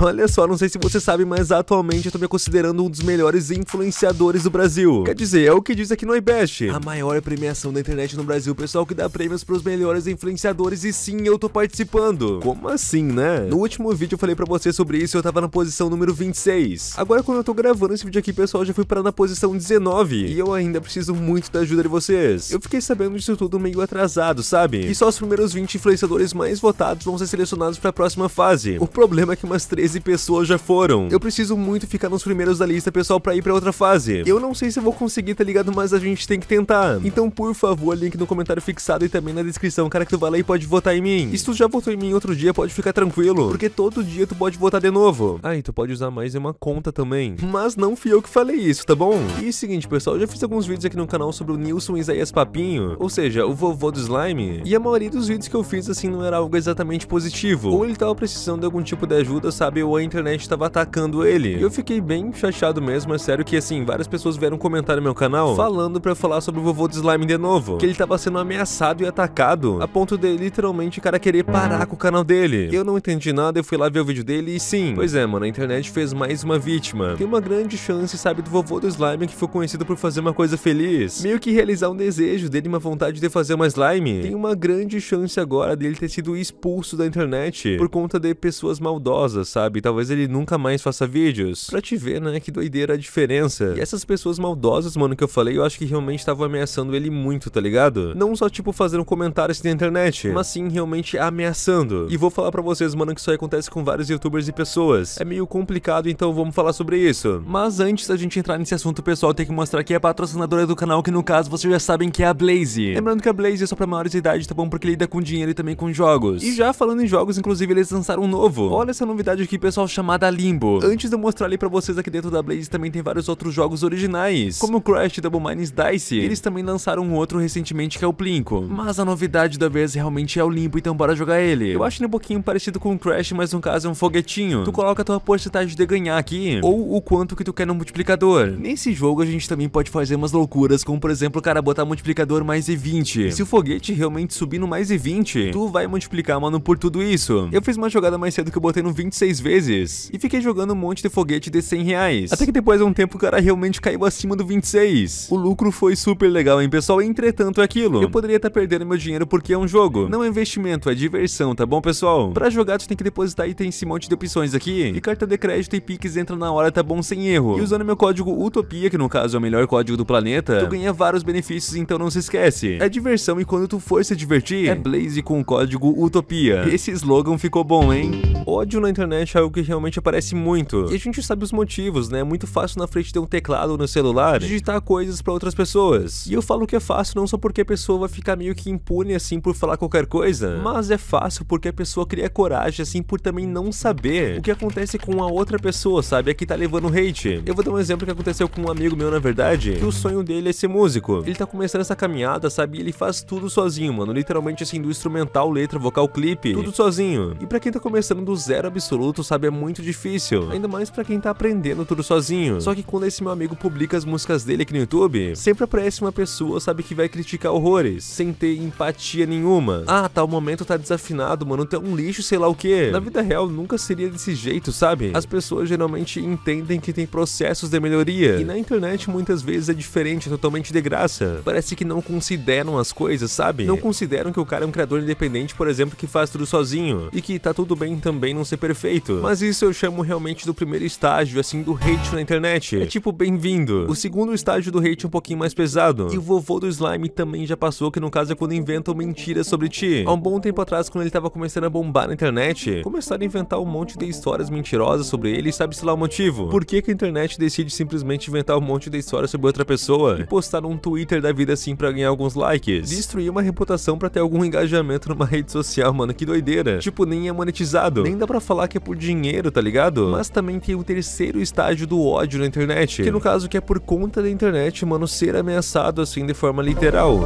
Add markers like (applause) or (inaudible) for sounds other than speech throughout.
Olha só, não sei se você sabe, mas atualmente eu tô me considerando um dos melhores influenciadores do Brasil. Quer dizer, é o que diz aqui no iBest. A maior premiação da internet no Brasil, pessoal, que dá prêmios pros melhores influenciadores e sim, eu tô participando. Como assim, né? No último vídeo eu falei pra você sobre isso e eu tava na posição número 26. Agora quando eu tô gravando esse vídeo aqui, pessoal, eu já fui parar na posição 19. E eu ainda preciso muito da ajuda de vocês. Eu fiquei sabendo disso tudo meio atrasado, sabe? E só os primeiros 20 influenciadores mais votados vão ser selecionados pra próxima fase. O problema é que umas 13 pessoas já foram. Eu preciso muito ficar nos primeiros da lista, pessoal, pra ir pra outra fase. Eu não sei se eu vou conseguir, tá ligado? Mas a gente tem que tentar. Então, por favor, link no comentário fixado e também na descrição. Cara, que tu vai lá e pode votar em mim. E se tu já votou em mim outro dia, pode ficar tranquilo. Porque todo dia tu pode votar de novo. Ah, e tu pode usar mais em uma conta também. Mas não fui eu que falei isso, tá bom? E é seguinte, pessoal, eu já fiz alguns vídeos aqui no canal sobre o Nilson Isaías Papinho. Ou seja, o vovô do slime. E a maioria dos vídeos que eu fiz, assim, não era algo exatamente positivo. Ou ele tava precisando de algum tipo de ajuda, sabe? sabe, a internet estava atacando ele. E eu fiquei bem chateado mesmo, é sério que assim, várias pessoas vieram comentar no meu canal falando pra eu falar sobre o vovô do slime de novo. Que ele tava sendo ameaçado e atacado, a ponto de literalmente o cara querer parar com o canal dele. Eu não entendi nada, eu fui lá ver o vídeo dele e sim. Pois é, mano, a internet fez mais uma vítima. Tem uma grande chance, sabe, do vovô do slime que foi conhecido por fazer uma coisa feliz. Meio que realizar um desejo dele, uma vontade de fazer uma slime. Tem uma grande chance agora dele ter sido expulso da internet por conta de pessoas maldosas, sabe? Talvez ele nunca mais faça vídeos. Pra te ver, né? Que doideira a diferença. E essas pessoas maldosas, mano, que eu falei, eu acho que realmente estavam ameaçando ele muito, tá ligado? Não só, tipo, fazendo comentários na internet, mas sim realmente ameaçando. E vou falar pra vocês, mano, que isso aí acontece com vários youtubers e pessoas. É meio complicado, então vamos falar sobre isso. Mas antes da gente entrar nesse assunto, pessoal, tem que mostrar que é a patrocinadora do canal, que no caso vocês já sabem que é a Blaze. Lembrando que a Blaze é só pra maiores de idade, tá bom? Porque lida com dinheiro e também com jogos. E já falando em jogos, inclusive, eles lançaram um novo. Olha essa novidade vídeo aqui, pessoal, chamada Limbo. Antes de eu mostrar ali pra vocês aqui dentro da Blaze, também tem vários outros jogos originais, como Crash, Double Mines Dice. Eles também lançaram um outro recentemente que é o Plinko. Mas a novidade da vez realmente é o Limbo, então bora jogar ele. Eu acho ele um pouquinho parecido com o Crash, mas no caso é um foguetinho. Tu coloca a tua porcentagem de ganhar aqui, ou o quanto que tu quer no multiplicador. Nesse jogo a gente também pode fazer umas loucuras, como por exemplo, cara, botar multiplicador mais e 20. Se o foguete realmente subir no mais e 20, tu vai multiplicar, mano, por tudo isso. Eu fiz uma jogada mais cedo que eu botei no 26 três vezes. E fiquei jogando um monte de foguete de 100 reais. Até que depois de um tempo o cara realmente caiu acima do 26. O lucro foi super legal, hein, pessoal? Entretanto, é aquilo. Eu poderia estar tá perdendo meu dinheiro porque é um jogo. Não é investimento, é diversão, tá bom, pessoal? Pra jogar, tu tem que depositar e tem esse monte de opções aqui. E cartão de crédito e Pix entra na hora, tá bom, sem erro. E usando meu código Utopia, que no caso é o melhor código do planeta, tu ganha vários benefícios, então não se esquece. É diversão e quando tu for se divertir, é Blaze com o código Utopia. Esse slogan ficou bom, hein? Ódio na internet internet é algo que realmente aparece muito. E a gente sabe os motivos, né? É muito fácil na frente de um teclado ou no celular digitar coisas para outras pessoas. E eu falo que é fácil não só porque a pessoa vai ficar meio que impune assim por falar qualquer coisa, mas é fácil porque a pessoa cria coragem assim por também não saber o que acontece com a outra pessoa, sabe? É que tá levando hate. Eu vou dar um exemplo que aconteceu com um amigo meu, na verdade, que o sonho dele é ser músico. Ele tá começando essa caminhada, sabe? Ele faz tudo sozinho, mano. Literalmente assim, do instrumental, letra, vocal, clipe, tudo sozinho. E para quem tá começando do zero absoluto, adulto, sabe, é muito difícil. Ainda mais para quem tá aprendendo tudo sozinho. Só que quando esse meu amigo publica as músicas dele aqui no YouTube, sempre aparece uma pessoa, sabe, que vai criticar horrores, sem ter empatia nenhuma. Ah, tal tá, o momento tá desafinado, mano, tá um lixo, sei lá o que. Na vida real nunca seria desse jeito, sabe? As pessoas geralmente entendem que tem processos de melhoria. E na internet muitas vezes é diferente, é totalmente de graça. Parece que não consideram as coisas, sabe? Não consideram que o cara é um criador independente, por exemplo, que faz tudo sozinho. E que tá tudo bem também não ser perfeito mas isso eu chamo realmente do primeiro estágio, assim, do hate na internet. É tipo, bem-vindo. O segundo estágio do hate é um pouquinho mais pesado. E o vovô do slime também já passou, que no caso é quando inventam mentiras sobre ti. Há um bom tempo atrás, quando ele tava começando a bombar na internet, começaram a inventar um monte de histórias mentirosas sobre ele e sabe-se lá o motivo. Por que, que a internet decide simplesmente inventar um monte de histórias sobre outra pessoa e postar um Twitter da vida assim pra ganhar alguns likes? Destruir uma reputação pra ter algum engajamento numa rede social, mano, que doideira. Tipo, nem é monetizado. Nem dá pra falar que é por dinheiro, tá ligado? Mas também tem o terceiro estágio do ódio na internet, que no caso que é por conta da internet, mano, ser ameaçado assim de forma literal.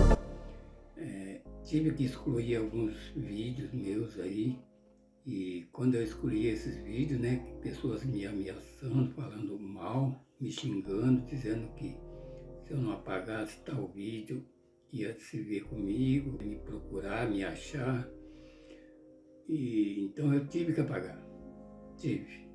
É, tive que excluir alguns vídeos meus aí, e quando eu excluí esses vídeos, né, pessoas me ameaçando, falando mal, me xingando, dizendo que se eu não apagasse tal vídeo, ia se ver comigo, me procurar, me achar. E, então eu tive que apagar teve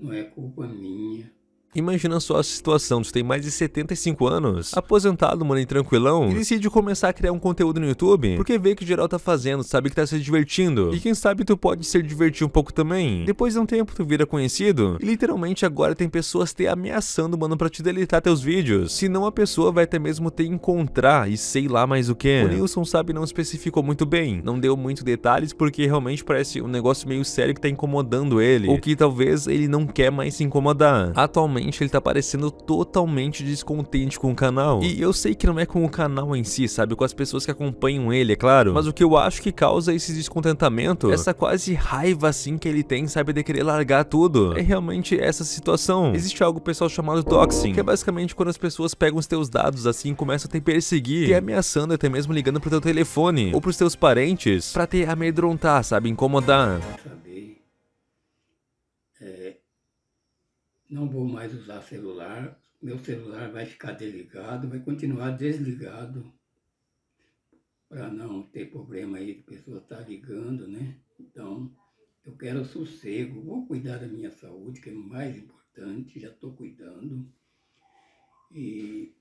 Não é culpa minha Imagina só a situação, tu tem mais de 75 anos, aposentado, mano, e tranquilão, e decide começar a criar um conteúdo no YouTube, porque vê que o geral tá fazendo, sabe que tá se divertindo, e quem sabe tu pode se divertir um pouco também. Depois de um tempo tu vira conhecido, e literalmente agora tem pessoas te ameaçando, mano, pra te deletar teus vídeos, senão a pessoa vai até mesmo te encontrar e sei lá mais o que. O Nilson, sabe, não especificou muito bem, não deu muito detalhes, porque realmente parece um negócio meio sério que tá incomodando ele, ou que talvez ele não quer mais se incomodar. Atualmente realmente ele tá parecendo totalmente descontente com o canal. E eu sei que não é com o canal em si, sabe? Com as pessoas que acompanham ele, é claro. Mas o que eu acho que causa esse descontentamento, essa quase raiva assim que ele tem, sabe? De querer largar tudo. É realmente essa situação. Existe algo pessoal chamado doxing, que é basicamente quando as pessoas pegam os teus dados assim e começam a te perseguir, te ameaçando até mesmo ligando pro teu telefone ou pros teus parentes pra te amedrontar, sabe? Incomodar. não vou mais usar celular, meu celular vai ficar desligado, vai continuar desligado para não ter problema aí de pessoa estar tá ligando, né? Então, eu quero sossego, vou cuidar da minha saúde, que é mais importante, já estou cuidando. E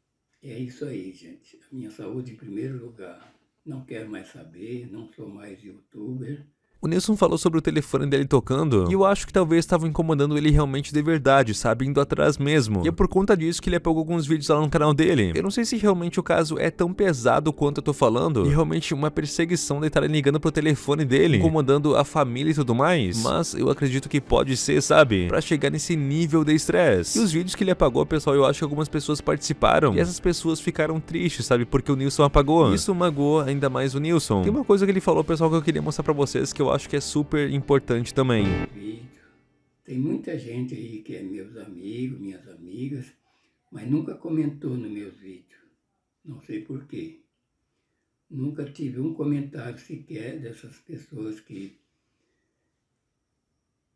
é isso aí, gente. A minha saúde em primeiro lugar. Não quero mais saber, não sou mais youtuber, o Nilson falou sobre o telefone dele tocando e eu acho que talvez estavam incomodando ele realmente de verdade, sabe? Indo atrás mesmo. E é por conta disso que ele apagou alguns vídeos lá no canal dele. Eu não sei se realmente o caso é tão pesado quanto eu tô falando e realmente uma perseguição de estar ligando pro telefone dele, incomodando a família e tudo mais, mas eu acredito que pode ser, sabe? Pra chegar nesse nível de estresse. E os vídeos que ele apagou, pessoal, eu acho que algumas pessoas participaram e essas pessoas ficaram tristes, sabe? Porque o Nilson apagou. Isso magoou ainda mais o Nilson. Tem uma coisa que ele falou, pessoal, que eu queria mostrar pra vocês que eu acho que é super importante também. Tem muita gente aí que é meus amigos, minhas amigas, mas nunca comentou nos meus vídeos. Não sei porquê. Nunca tive um comentário sequer dessas pessoas que,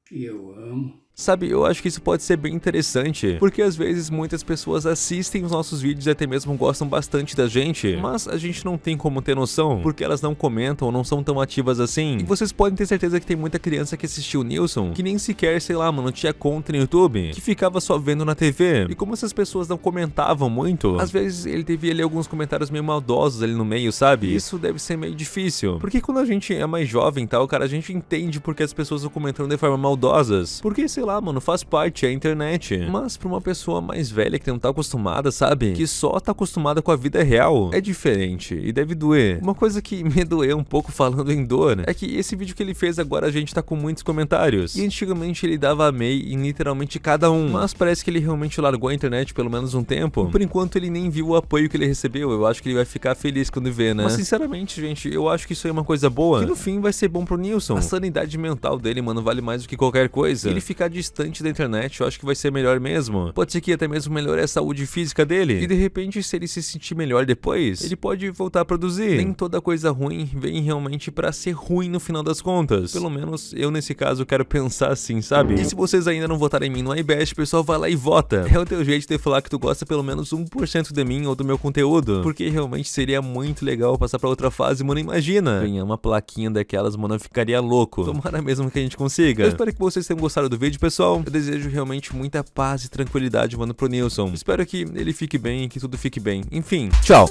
que eu amo, Sabe, eu acho que isso pode ser bem interessante, porque às vezes muitas pessoas assistem os nossos vídeos e até mesmo gostam bastante da gente, mas a gente não tem como ter noção, porque elas não comentam ou não são tão ativas assim. E vocês podem ter certeza que tem muita criança que assistiu Nilson, que nem sequer, sei lá, mano, tinha conta no YouTube, que ficava só vendo na TV. E como essas pessoas não comentavam muito, às vezes ele devia ler alguns comentários meio maldosos ali no meio, sabe? Isso deve ser meio difícil, porque quando a gente é mais jovem e tal, cara, a gente entende porque as pessoas estão comentando de forma maldosas, porque, sei lá, lá, mano, faz parte, é a internet. Mas pra uma pessoa mais velha que não tá acostumada, sabe? Que só tá acostumada com a vida real, é diferente e deve doer. Uma coisa que (laughs) me doeu um pouco falando em dor é que esse vídeo que ele fez agora a gente tá com muitos comentários. E antigamente ele dava amei em literalmente cada um. Mas parece que ele realmente largou a internet pelo menos um tempo. por enquanto ele nem viu o apoio que ele recebeu. Eu acho que ele vai ficar feliz quando vê, né? Mas sinceramente, gente, eu acho que isso é uma coisa boa. Que no fim vai ser bom pro Nilson. A sanidade mental dele, mano, vale mais do que qualquer coisa. Ele ficar distante da internet, eu acho que vai ser melhor mesmo. Pode ser que até mesmo melhore a saúde física dele. E de repente, se ele se sentir melhor depois, ele pode voltar a produzir. Nem toda coisa ruim vem realmente para ser ruim no final das contas. Pelo menos eu, nesse caso, quero pensar assim, sabe? E se vocês ainda não votarem em mim no iBash, pessoal, vai lá e vota. É o teu jeito de falar que tu gosta pelo menos 1% de mim ou do meu conteúdo. Porque realmente seria muito legal passar pra outra fase, mano. Imagina ganhar uma plaquinha daquelas, mano, eu ficaria louco. Tomara mesmo que a gente consiga. Eu espero que vocês tenham gostado do vídeo vídeo, pessoal. Eu desejo realmente muita paz e tranquilidade, mano, pro Nilson. Espero que ele fique bem e que tudo fique bem. Enfim, tchau!